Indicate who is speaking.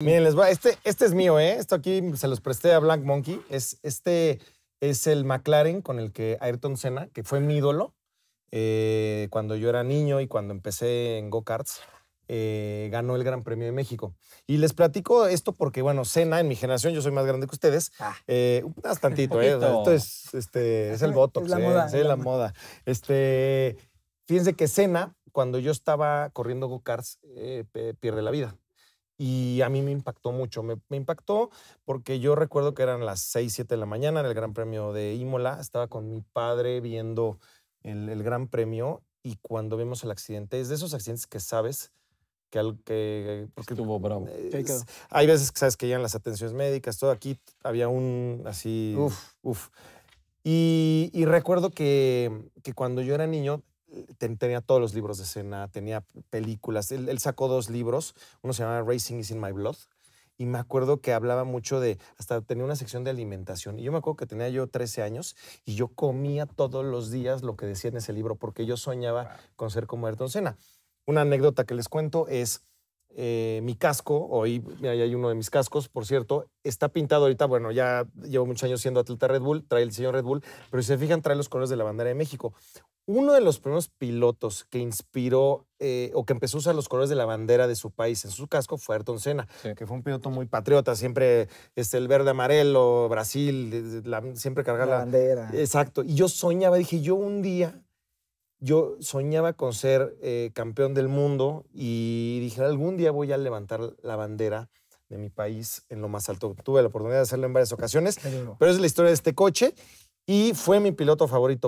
Speaker 1: Miren, les va. Este, este es mío, ¿eh? Esto aquí se los presté a Black Monkey. Es, este es el McLaren con el que Ayrton Senna, que fue mi ídolo eh, cuando yo era niño y cuando empecé en go-karts, eh, ganó el Gran Premio de México. Y les platico esto porque, bueno, Senna, en mi generación, yo soy más grande que ustedes, ah, ¿eh? ¿eh? es, este, es el voto. Es la moda. Este, fíjense que Senna, cuando yo estaba corriendo go-karts, pierde la vida y a mí me impactó mucho. Me, impactó porque yo recuerdo que eran las 6, 7 de la mañana en el Gran Premio de Imola. Estaba con mi padre viendo el, Gran Premio y cuando vimos el accidente, es de esos accidentes que sabes que, al, que porque, tuvo bravo. Eh, hay veces que sabes que llegan las atenciones médicas, todo aquí había un así, uf, uf. Y, recuerdo que, que cuando yo era niño tenía todos los libros de escena, tenía películas. Él, sacó dos libros, uno se llamaba Racing is in my blood, y me acuerdo que hablaba mucho de, hasta tenía una sección de alimentación, y yo me acuerdo que tenía yo 13 años y yo comía todos los días lo que decía en ese libro porque yo soñaba con ser como Ayrton Senna. Una anécdota que les cuento es, eh, mi casco, hoy hay uno de mis cascos, por cierto, está pintado ahorita, bueno, ya llevo muchos años siendo atleta Red Bull, trae el diseño Red Bull, pero si se fijan, trae los colores de la bandera de México. Uno de los primeros pilotos que inspiró eh, o que empezó a usar los colores de la bandera de su país en su casco fue Ayrton Senna, que fue un piloto muy patriota, siempre este, el verde amarelo, Brasil, siempre cargar la bandera. Exacto. Y yo soñaba, dije, yo un día yo soñaba con ser eh, campeón del mundo y dije, algún día voy a levantar la bandera de mi país en lo más alto. Tuve la oportunidad de hacerlo en varias ocasiones, pero es la historia de este coche y fue mi piloto favorito.